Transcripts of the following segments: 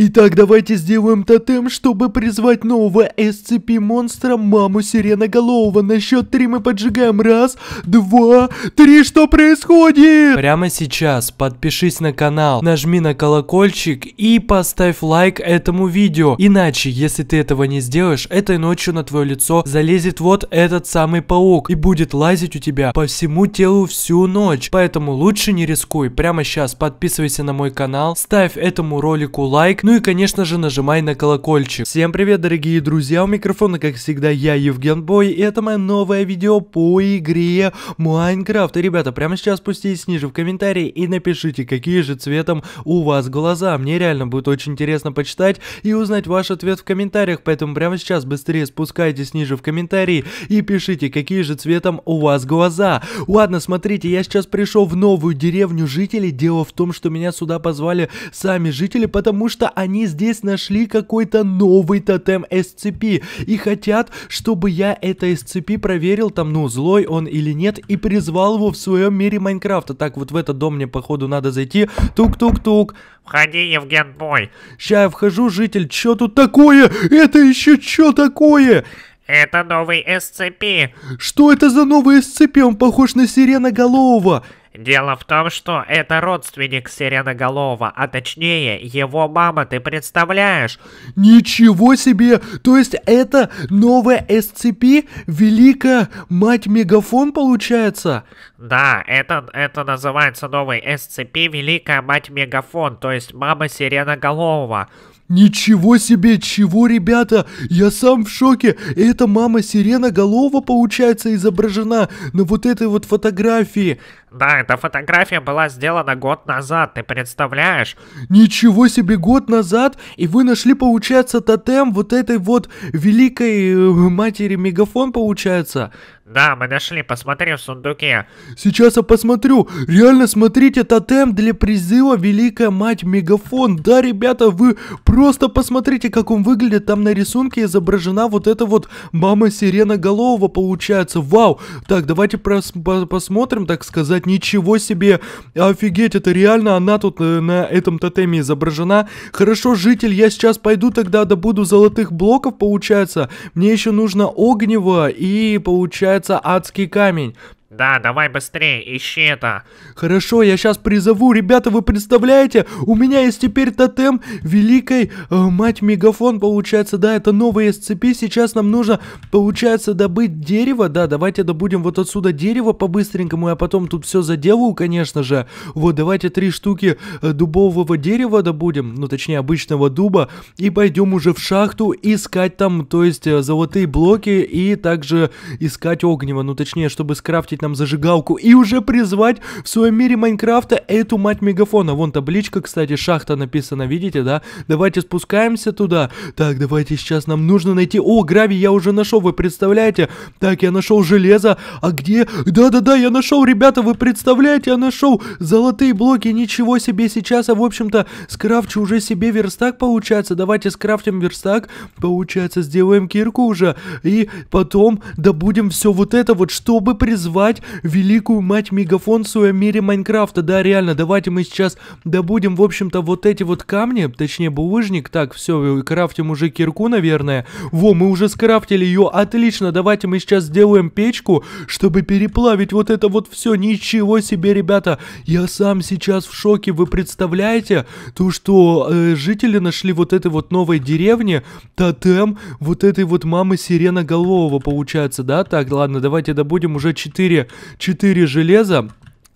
Итак, давайте сделаем тотем, чтобы призвать нового SCP-монстра Маму Сиреноголового. На счет три мы поджигаем. Раз, два, три. Что происходит? Прямо сейчас подпишись на канал, нажми на колокольчик и поставь лайк этому видео. Иначе, если ты этого не сделаешь, этой ночью на твое лицо залезет вот этот самый паук и будет лазить у тебя по всему телу всю ночь. Поэтому лучше не рискуй. Прямо сейчас подписывайся на мой канал, ставь этому ролику лайк, ну и, конечно же, нажимай на колокольчик. Всем привет, дорогие друзья, у микрофона, как всегда, я, Евген Бой, и это мое новое видео по игре Майнкрафт. И, ребята, прямо сейчас спуститесь ниже в комментарии и напишите, какие же цветом у вас глаза. Мне реально будет очень интересно почитать и узнать ваш ответ в комментариях, поэтому прямо сейчас быстрее спускайтесь ниже в комментарии и пишите, какие же цветом у вас глаза. Ладно, смотрите, я сейчас пришел в новую деревню жителей. Дело в том, что меня сюда позвали сами жители, потому что они здесь нашли какой-то новый тотем SCP и хотят, чтобы я это SCP проверил, там, ну, злой он или нет, и призвал его в своем мире Майнкрафта. Так, вот в этот дом мне, походу, надо зайти. Тук-тук-тук. Входи, Евген Бой. Сейчас я вхожу, житель, что тут такое? Это еще что такое? Это новый SCP. Что это за новый SCP? Он похож на сиреноголового. Дело в том, что это родственник Сиреноголова, а точнее его мама, ты представляешь? Ничего себе! То есть это новая SCP? Великая мать Мегафон получается? Да, это, это называется новый SCP Великая мать Мегафон, то есть мама Сиреноголова. Ничего себе, чего, ребята? Я сам в шоке. Это мама Сирена Голова, получается, изображена на вот этой вот фотографии. Да, эта фотография была сделана год назад, ты представляешь? Ничего себе, год назад? И вы нашли, получается, тотем вот этой вот великой э, матери Мегафон, получается? Да, мы нашли, посмотри в сундуке. Сейчас я посмотрю. Реально, смотрите, тотем для призыва Великая Мать Мегафон. Да, ребята, вы просто посмотрите, как он выглядит. Там на рисунке изображена вот эта вот мама Сирена Голового получается. Вау. Так, давайте прос по посмотрим, так сказать. Ничего себе. Офигеть, это реально она тут э, на этом тотеме изображена. Хорошо, житель, я сейчас пойду тогда добуду золотых блоков, получается. Мне еще нужно огнево и, получается, называется «Адский камень». Да, давай быстрее, ищи это. Хорошо, я сейчас призову. Ребята, вы представляете? У меня есть теперь тотем великой э, мать мегафон, получается. Да, это новые SCP. Сейчас нам нужно, получается, добыть дерево. Да, давайте добудем вот отсюда дерево по-быстренькому. Я потом тут все заделаю, конечно же. Вот, давайте три штуки э, дубового дерева добудем. Ну, точнее, обычного дуба. И пойдем уже в шахту искать там, то есть, э, золотые блоки. И также искать огнево. Ну, точнее, чтобы скрафтить нам там зажигалку и уже призвать в своем мире Майнкрафта эту мать мегафона. Вон табличка, кстати, шахта написана, видите, да? Давайте спускаемся туда. Так, давайте сейчас нам нужно найти... О, грави я уже нашел, вы представляете? Так, я нашел железо. А где? Да-да-да, я нашел, ребята, вы представляете, я нашел золотые блоки. Ничего себе сейчас, а в общем-то, скрафчу уже себе верстак получается. Давайте скрафтим верстак. Получается, сделаем кирку уже. И потом добудем все вот это вот, чтобы призвать добывать великую мать мегафон в своем мире Майнкрафта. Да, реально, давайте мы сейчас добудем, в общем-то, вот эти вот камни, точнее, булыжник. Так, все, крафтим уже кирку, наверное. Во, мы уже скрафтили ее, отлично. Давайте мы сейчас сделаем печку, чтобы переплавить вот это вот все. Ничего себе, ребята, я сам сейчас в шоке. Вы представляете, то, что э, жители нашли вот этой вот новой деревни, тотем вот этой вот мамы сиреноголового, получается, да? Так, ладно, давайте добудем уже 4 4, железа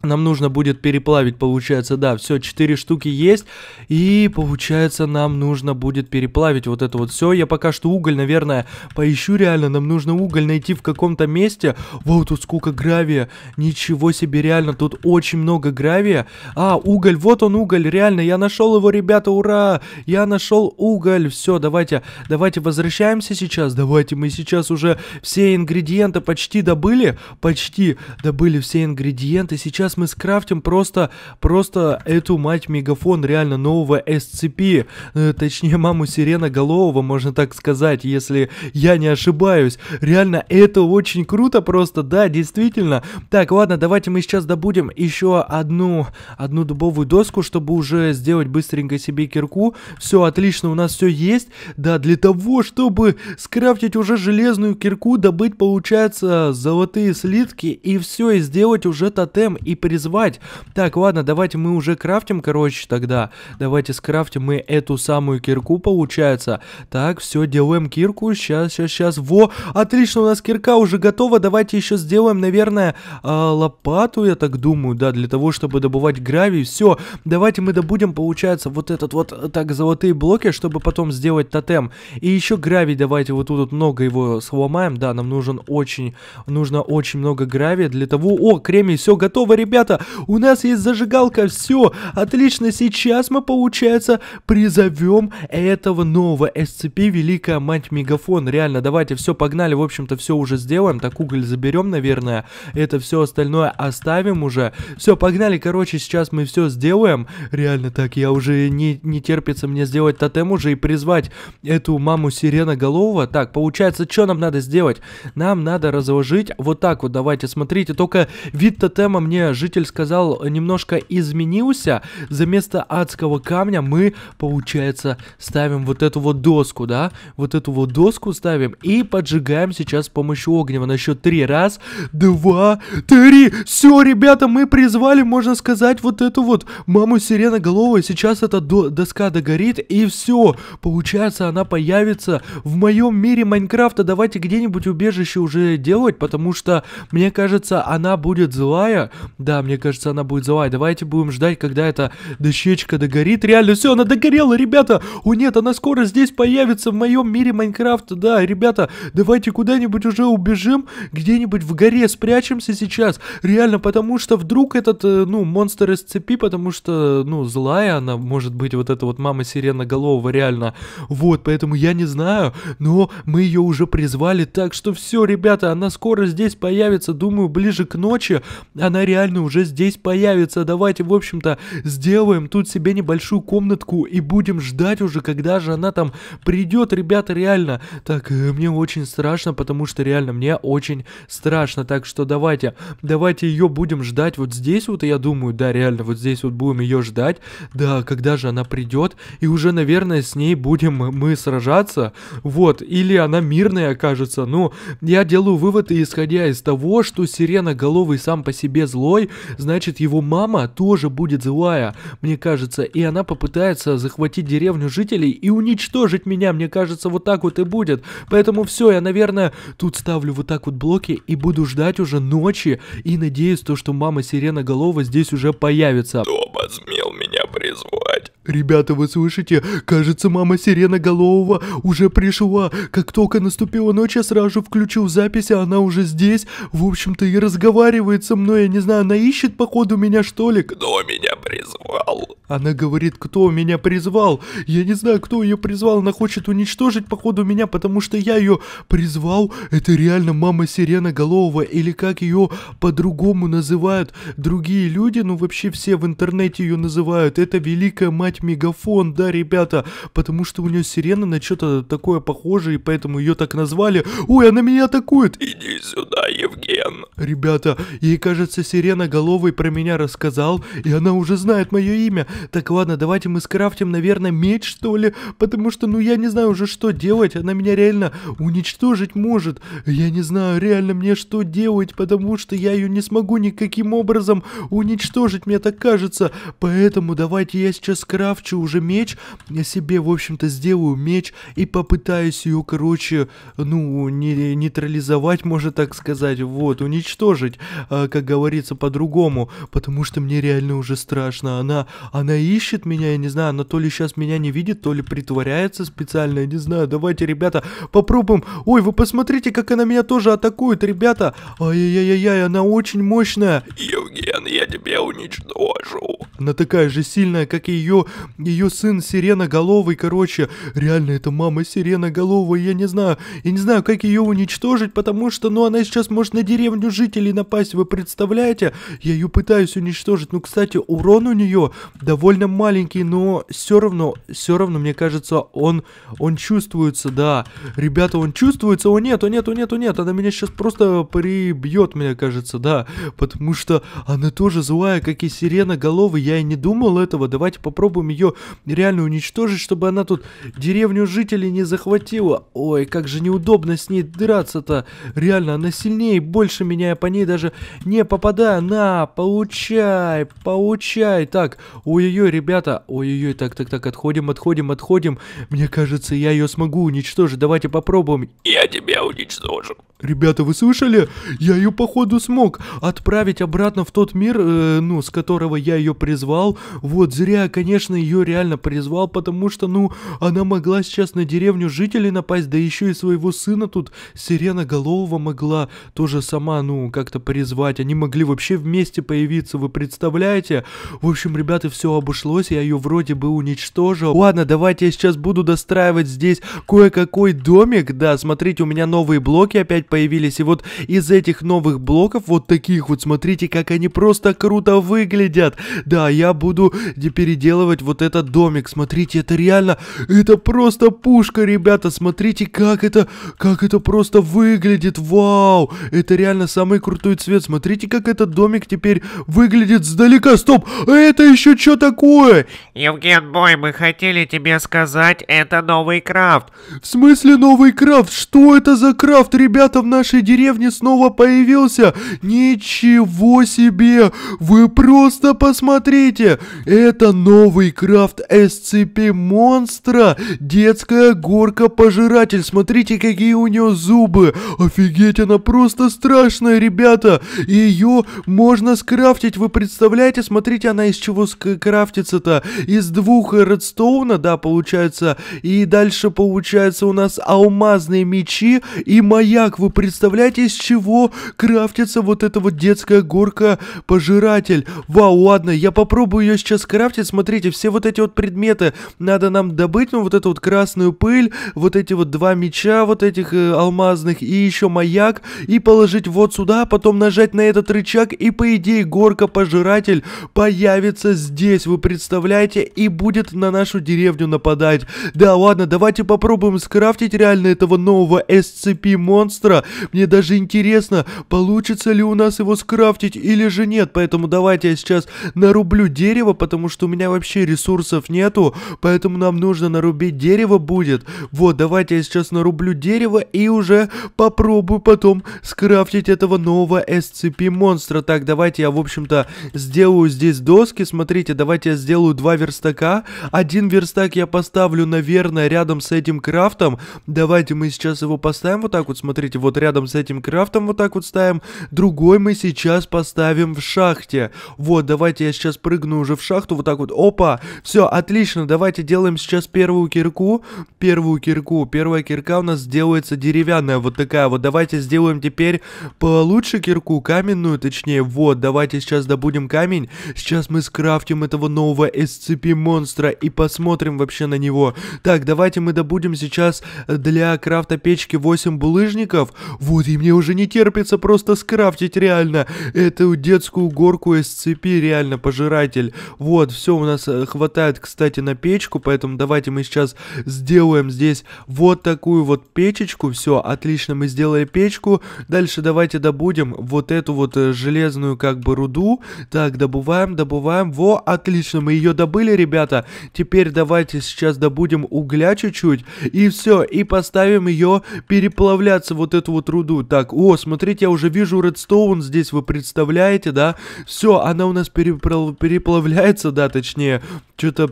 нам нужно будет переплавить, получается, да, все, 4 штуки есть, и, получается, нам нужно будет переплавить вот это вот все. Я пока что уголь, наверное, поищу реально, нам нужно уголь найти в каком-то месте. Вау, тут сколько гравия, ничего себе, реально, тут очень много гравия. А, уголь, вот он уголь, реально, я нашел его, ребята, ура, я нашел уголь. Все, давайте, давайте возвращаемся сейчас, давайте, мы сейчас уже все ингредиенты почти добыли, почти добыли все ингредиенты, сейчас сейчас мы скрафтим просто, просто эту мать мегафон реально нового SCP. Э, точнее, маму Сирена Голового, можно так сказать, если я не ошибаюсь. Реально, это очень круто просто, да, действительно. Так, ладно, давайте мы сейчас добудем еще одну, одну дубовую доску, чтобы уже сделать быстренько себе кирку. Все, отлично, у нас все есть. Да, для того, чтобы скрафтить уже железную кирку, добыть, получается, золотые слитки и все, и сделать уже тотем и призвать. Так, ладно, давайте мы уже крафтим, короче, тогда. Давайте скрафтим мы эту самую кирку, получается. Так, все, делаем кирку. Сейчас, сейчас, сейчас. Во, отлично, у нас кирка уже готова. Давайте еще сделаем, наверное, э, лопату, я так думаю, да, для того, чтобы добывать гравий. Все, давайте мы добудем, получается, вот этот вот, э, так, золотые блоки, чтобы потом сделать тотем. И еще гравий давайте вот тут вот много его сломаем. Да, нам нужен очень, нужно очень много гравия для того... О, кремий, все готово, ребята ребята, у нас есть зажигалка, все, отлично, сейчас мы, получается, призовем этого нового SCP, великая мать мегафон, реально, давайте, все, погнали, в общем-то, все уже сделаем, так уголь заберем, наверное, это все остальное оставим уже, все, погнали, короче, сейчас мы все сделаем, реально, так, я уже не, не терпится мне сделать тотем уже и призвать эту маму сиреноголового, так, получается, что нам надо сделать? Нам надо разложить вот так вот, давайте, смотрите, только вид тотема мне житель сказал, немножко изменился. Заместо адского камня мы, получается, ставим вот эту вот доску, да? Вот эту вот доску ставим и поджигаем сейчас с помощью огнева. На счет три. Раз, два, три. Все, ребята, мы призвали, можно сказать, вот эту вот маму сиреноголовую. Сейчас эта до доска догорит и все. Получается, она появится в моем мире Майнкрафта. Давайте где-нибудь убежище уже делать, потому что, мне кажется, она будет злая. Да, мне кажется, она будет злая. Давайте будем ждать, когда эта дощечка догорит. Реально, все, она догорела, ребята. О нет, она скоро здесь появится в моем мире Майнкрафта. Да, ребята, давайте куда-нибудь уже убежим, где-нибудь в горе спрячемся сейчас. Реально, потому что вдруг этот, э, ну, монстр из цепи, потому что, ну, злая она может быть, вот эта вот мама сиреноголового, реально. Вот, поэтому я не знаю, но мы ее уже призвали, так что все, ребята, она скоро здесь появится, думаю, ближе к ночи. Она реально довольны, уже здесь появится. Давайте, в общем-то, сделаем тут себе небольшую комнатку и будем ждать уже, когда же она там придет, ребята, реально. Так, э, мне очень страшно, потому что реально мне очень страшно. Так что давайте, давайте ее будем ждать вот здесь вот, я думаю, да, реально, вот здесь вот будем ее ждать. Да, когда же она придет, и уже, наверное, с ней будем мы сражаться. Вот, или она мирная окажется. Ну, я делаю вывод, исходя из того, что сиреноголовый сам по себе злой, злой, значит его мама тоже будет злая, мне кажется, и она попытается захватить деревню жителей и уничтожить меня, мне кажется, вот так вот и будет. Поэтому все, я, наверное, тут ставлю вот так вот блоки и буду ждать уже ночи и надеюсь то, что мама Сирена Голова здесь уже появится. Кто посмел меня призвать? «Ребята, вы слышите? Кажется, мама Сирена Голового уже пришла. Как только наступила ночь, я сразу включил запись, а она уже здесь. В общем-то, и разговаривает со мной. Я не знаю, она ищет, походу, меня, что ли? Кто меня призвал?» Она говорит, кто меня призвал. Я не знаю, кто ее призвал. Она хочет уничтожить, походу, меня, потому что я ее призвал. Это реально мама Сирена Голового, или как ее по-другому называют другие люди. Ну, вообще все в интернете ее называют. Это великая мать опять мегафон, да, ребята, потому что у нее сирена на что-то такое похоже, и поэтому ее так назвали. Ой, она меня атакует! Иди сюда, Евген! Ребята, ей кажется, сирена головой про меня рассказал, и она уже знает мое имя. Так ладно, давайте мы скрафтим, наверное, меч, что ли, потому что, ну, я не знаю уже, что делать, она меня реально уничтожить может. Я не знаю, реально мне что делать, потому что я ее не смогу никаким образом уничтожить, мне так кажется. Поэтому давайте я сейчас скрафтим скрафчу уже меч, я себе, в общем-то, сделаю меч и попытаюсь ее, короче, ну, не, нейтрализовать, можно так сказать, вот, уничтожить, а, как говорится, по-другому, потому что мне реально уже страшно. Она, она ищет меня, я не знаю, она то ли сейчас меня не видит, то ли притворяется специально, я не знаю. Давайте, ребята, попробуем. Ой, вы посмотрите, как она меня тоже атакует, ребята. Ай-яй-яй-яй, она очень мощная. Евген, я тебя уничтожу. Она такая же сильная, как и ее ее сын Сиреноголовый, короче, реально это мама Сиреноголовая, я не знаю, я не знаю, как ее уничтожить, потому что, ну, она сейчас может на деревню жителей напасть, вы представляете? Я ее пытаюсь уничтожить, ну, кстати, урон у нее довольно маленький, но все равно, все равно, мне кажется, он, он чувствуется, да, ребята, он чувствуется, о нет, о нет, о нет, о нет, она меня сейчас просто прибьет, мне кажется, да, потому что она тоже злая, как и Сиреноголовый, я и не думал этого, давайте попробуем взрывом ее реально уничтожить, чтобы она тут деревню жителей не захватила. Ой, как же неудобно с ней драться-то. Реально, она сильнее больше меня, я по ней даже не попадаю. На, получай, получай. Так, ой-ой-ой, ребята, ой-ой-ой, так-так-так, отходим, отходим, отходим. Мне кажется, я ее смогу уничтожить. Давайте попробуем. Я тебя уничтожу. Ребята, вы слышали? Я ее походу смог отправить обратно в тот мир, э, ну, с которого я ее призвал. Вот зря, конечно, ее реально призвал, потому что, ну, она могла сейчас на деревню жителей напасть, да еще и своего сына тут Сирена Голового могла тоже сама, ну, как-то призвать. Они могли вообще вместе появиться, вы представляете? В общем, ребята, все обошлось, я ее вроде бы уничтожил. Ладно, давайте я сейчас буду достраивать здесь кое-какой домик. Да, смотрите, у меня новые блоки опять появились. И вот из этих новых блоков, вот таких вот, смотрите, как они просто круто выглядят. Да, я буду переделывать вот этот домик. Смотрите, это реально, это просто пушка, ребята. Смотрите, как это, как это просто выглядит. Вау, это реально самый крутой цвет. Смотрите, как этот домик теперь выглядит сдалека. Стоп, а это еще что такое? Евген Бой, мы хотели тебе сказать, это новый крафт. В смысле новый крафт? Что это за крафт, ребята? в нашей деревне снова появился? Ничего себе! Вы просто посмотрите! Это новый крафт SCP монстра! Детская горка-пожиратель! Смотрите, какие у нее зубы! Офигеть, она просто страшная, ребята! Ее можно скрафтить, вы представляете? Смотрите, она из чего скрафтится-то? Из двух редстоуна, да, получается. И дальше получается у нас алмазные мечи и маяк, вы представляете, из чего крафтится вот эта вот детская горка-пожиратель? Вау, ладно, я попробую ее сейчас крафтить. Смотрите, все вот эти вот предметы надо нам добыть. Ну, вот эту вот красную пыль, вот эти вот два меча вот этих э, алмазных и еще маяк. И положить вот сюда, потом нажать на этот рычаг. И, по идее, горка-пожиратель появится здесь, вы представляете? И будет на нашу деревню нападать. Да, ладно, давайте попробуем скрафтить реально этого нового SCP-монстра. Мне даже интересно, получится ли у нас его скрафтить или же нет. Поэтому давайте я сейчас нарублю дерево, потому что у меня вообще ресурсов нету. Поэтому нам нужно нарубить дерево будет. Вот, давайте я сейчас нарублю дерево и уже попробую потом скрафтить этого нового SCP монстра. Так, давайте я, в общем-то, сделаю здесь доски. Смотрите, давайте я сделаю два верстака. Один верстак я поставлю, наверное, рядом с этим крафтом. Давайте мы сейчас его поставим вот так вот, смотрите, вот рядом с этим крафтом вот так вот ставим. Другой мы сейчас поставим в шахте. Вот, давайте я сейчас прыгну уже в шахту, вот так вот. Опа, все, отлично, давайте делаем сейчас первую кирку. Первую кирку. Первая кирка у нас делается деревянная, вот такая вот. Давайте сделаем теперь получше кирку, каменную точнее. Вот, давайте сейчас добудем камень. Сейчас мы скрафтим этого нового SCP-монстра и посмотрим вообще на него. Так, давайте мы добудем сейчас для крафта печки 8 булыжников. Вот, и мне уже не терпится просто скрафтить реально эту детскую горку SCP, реально, пожиратель. Вот, все у нас э, хватает, кстати, на печку, поэтому давайте мы сейчас сделаем здесь вот такую вот печечку. Все, отлично, мы сделали печку. Дальше давайте добудем вот эту вот э, железную как бы руду. Так, добываем, добываем. Во, отлично, мы ее добыли, ребята. Теперь давайте сейчас добудем угля чуть-чуть. И все, и поставим ее переплавляться вот эту этому труду. Так, о, смотрите, я уже вижу редстоун здесь, вы представляете, да? Все, она у нас переплав... переплавляется, да, точнее. Что-то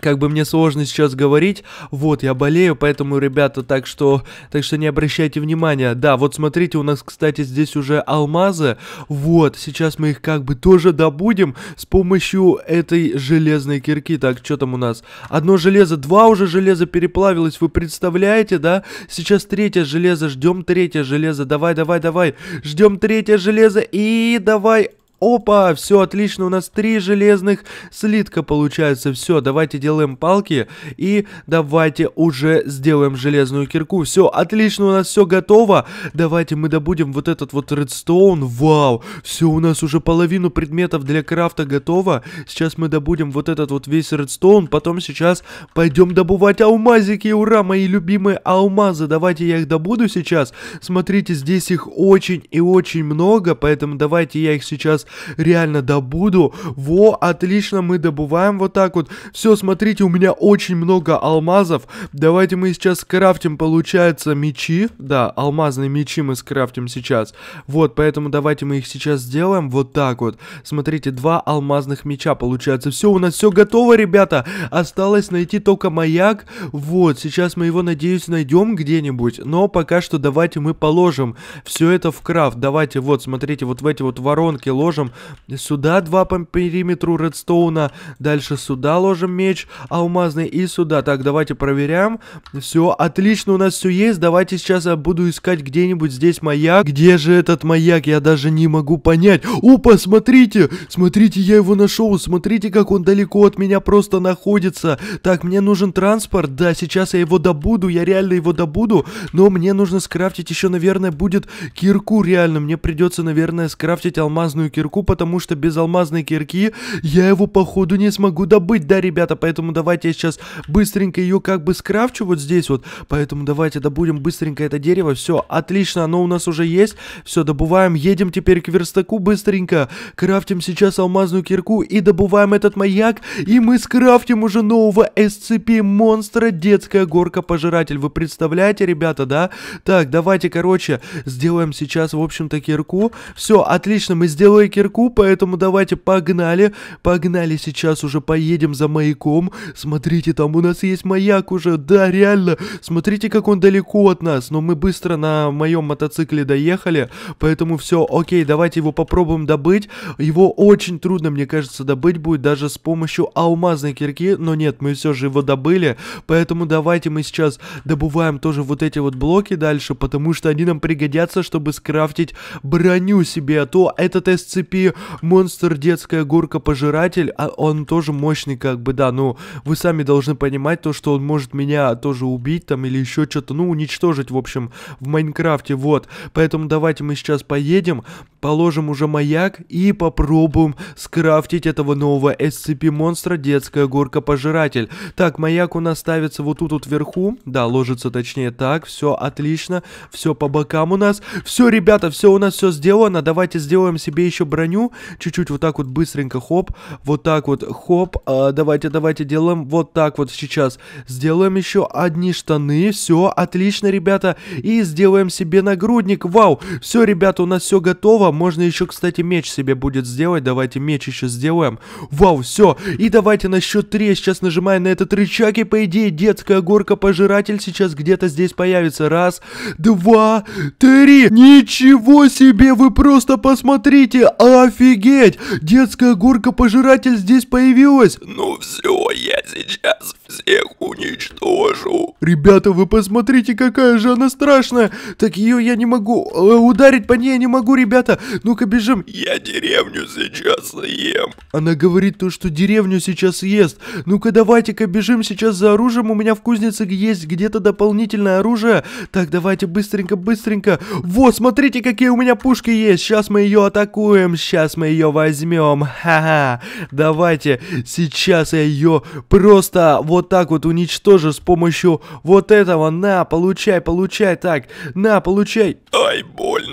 как бы мне сложно сейчас говорить, вот, я болею, поэтому, ребята, так что, так что не обращайте внимания. Да, вот смотрите, у нас, кстати, здесь уже алмазы, вот, сейчас мы их как бы тоже добудем с помощью этой железной кирки. Так, что там у нас? Одно железо, два уже железа переплавилось, вы представляете, да? Сейчас третье железо, ждем третье железо, давай, давай, давай, ждем третье железо и давай, Опа, все отлично, у нас три железных слитка получается. Все, давайте делаем палки и давайте уже сделаем железную кирку. Все, отлично, у нас все готово. Давайте мы добудем вот этот вот редстоун. Вау, все, у нас уже половину предметов для крафта готово. Сейчас мы добудем вот этот вот весь редстоун. Потом сейчас пойдем добывать алмазики. Ура, мои любимые алмазы. Давайте я их добуду сейчас. Смотрите, здесь их очень и очень много, поэтому давайте я их сейчас реально добуду. Во, отлично, мы добываем вот так вот. Все, смотрите, у меня очень много алмазов. Давайте мы сейчас скрафтим, получается, мечи. Да, алмазные мечи мы скрафтим сейчас. Вот, поэтому давайте мы их сейчас сделаем вот так вот. Смотрите, два алмазных меча получается. Все, у нас все готово, ребята. Осталось найти только маяк. Вот, сейчас мы его, надеюсь, найдем где-нибудь. Но пока что давайте мы положим все это в крафт. Давайте, вот, смотрите, вот в эти вот воронки ложим ложим. Сюда два по периметру редстоуна. Дальше сюда ложим меч алмазный и сюда. Так, давайте проверяем. Все, отлично, у нас все есть. Давайте сейчас я буду искать где-нибудь здесь маяк. Где же этот маяк? Я даже не могу понять. Опа, смотрите! Смотрите, я его нашел. Смотрите, как он далеко от меня просто находится. Так, мне нужен транспорт. Да, сейчас я его добуду. Я реально его добуду. Но мне нужно скрафтить еще, наверное, будет кирку реально. Мне придется, наверное, скрафтить алмазную кирку кирку, потому что без алмазной кирки я его, походу, не смогу добыть, да, ребята? Поэтому давайте я сейчас быстренько ее как бы скрафчу вот здесь вот. Поэтому давайте добудем быстренько это дерево. Все, отлично, оно у нас уже есть. Все, добываем, едем теперь к верстаку быстренько. Крафтим сейчас алмазную кирку и добываем этот маяк. И мы скрафтим уже нового SCP-монстра детская горка-пожиратель. Вы представляете, ребята, да? Так, давайте, короче, сделаем сейчас, в общем-то, кирку. Все, отлично, мы сделаем кирку, поэтому давайте погнали. Погнали, сейчас уже поедем за маяком. Смотрите, там у нас есть маяк уже. Да, реально. Смотрите, как он далеко от нас. Но мы быстро на моем мотоцикле доехали. Поэтому все, окей, давайте его попробуем добыть. Его очень трудно, мне кажется, добыть будет даже с помощью алмазной кирки. Но нет, мы все же его добыли. Поэтому давайте мы сейчас добываем тоже вот эти вот блоки дальше, потому что они нам пригодятся, чтобы скрафтить броню себе. А то этот SCP принципе, монстр детская горка-пожиратель, а он тоже мощный, как бы, да, ну вы сами должны понимать то, что он может меня тоже убить там или еще что-то, ну, уничтожить, в общем, в Майнкрафте, вот. Поэтому давайте мы сейчас поедем, положим уже маяк и попробуем скрафтить этого нового SCP-монстра детская горка-пожиратель. Так, маяк у нас ставится вот тут вот вверху, да, ложится точнее так, все отлично, все по бокам у нас, все, ребята, все у нас все сделано, давайте сделаем себе еще броню, чуть-чуть вот так вот быстренько, хоп, вот так вот, хоп, а, давайте, давайте делаем вот так вот сейчас, сделаем еще одни штаны, все, отлично, ребята, и сделаем себе нагрудник, вау, все, ребята, у нас все готово, можно еще, кстати, меч себе будет сделать, давайте меч еще сделаем, вау, все, и давайте на счет 3, сейчас нажимаю на этот рычаг, и по идее детская горка-пожиратель сейчас где-то здесь появится, раз, два, три, ничего себе, вы просто посмотрите, Офигеть! Детская горка-пожиратель здесь появилась! Ну все, я сейчас всех уничтожу! Ребята, вы посмотрите, какая же она страшная! Так ее я не могу, э, ударить по ней я не могу, ребята! Ну-ка бежим! Я деревню сейчас съем! Она говорит то, что деревню сейчас ест. Ну-ка давайте-ка бежим сейчас за оружием, у меня в кузнице есть где-то дополнительное оружие. Так, давайте быстренько, быстренько. Вот, смотрите, какие у меня пушки есть, сейчас мы ее атакуем сейчас мы ее возьмем. Ха-ха. Давайте сейчас я ее просто вот так вот уничтожу с помощью вот этого. На, получай, получай. Так, на, получай. Ай, боль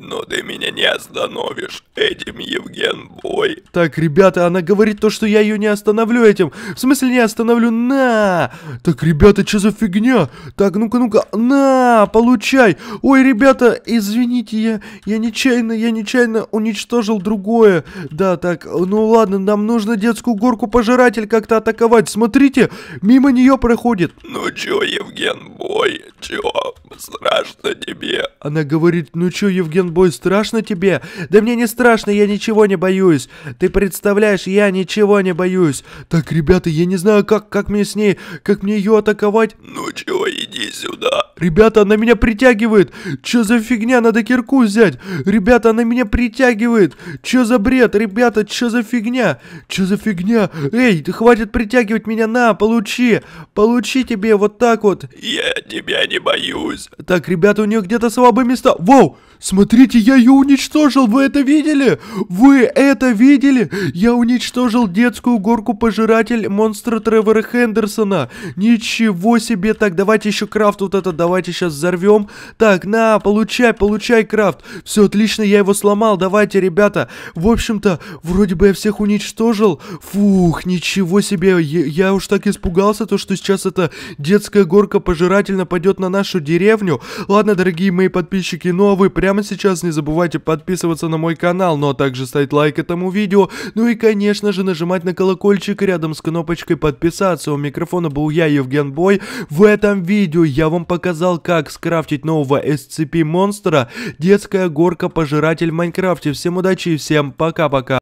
но ты меня не остановишь этим, Евген Бой. Так, ребята, она говорит то, что я ее не остановлю этим. В смысле не остановлю? На! Так, ребята, что за фигня? Так, ну-ка, ну-ка, на, получай. Ой, ребята, извините, я, я нечаянно, я нечаянно уничтожил другое. Да, так, ну ладно, нам нужно детскую горку пожиратель как-то атаковать. Смотрите, мимо нее проходит. Ну чё, Евген Бой, чё, страшно тебе? Она говорит, ну чё, Евген Блин, Буй, страшно тебе? Да мне не страшно, я ничего не боюсь. Ты представляешь, я ничего не боюсь. Так, ребята, я не знаю, как, как мне с ней, как мне ее атаковать. Ну чего, иди сюда. Ребята, она меня притягивает. Че за фигня? Надо кирку взять. Ребята, она меня притягивает. Че за бред? Ребята, че за фигня? Че за фигня? Эй, ты хватит притягивать меня на, получи. Получи тебе вот так вот. Я тебя не боюсь. Так, ребята, у нее где-то слабые места. Вау, смотрите, я ее уничтожил. Вы это видели? Вы это видели? Я уничтожил детскую горку пожиратель монстра Тревора Хендерсона. Ничего себе. Так, давайте еще крафт вот этот давайте сейчас взорвем. Так, на, получай, получай крафт. Все отлично, я его сломал, давайте, ребята. В общем-то, вроде бы я всех уничтожил. Фух, ничего себе, я, я уж так испугался, то что сейчас эта детская горка пожирательно пойдет на нашу деревню. Ладно, дорогие мои подписчики, ну а вы прямо сейчас не забывайте подписываться на мой канал, ну а также ставить лайк этому видео. Ну и, конечно же, нажимать на колокольчик рядом с кнопочкой подписаться. У микрофона был я, Евген Бой. В этом видео я вам показал, как скрафтить нового SCP-монстра, детская горка-пожиратель в Майнкрафте. Всем удачи и всем пока-пока.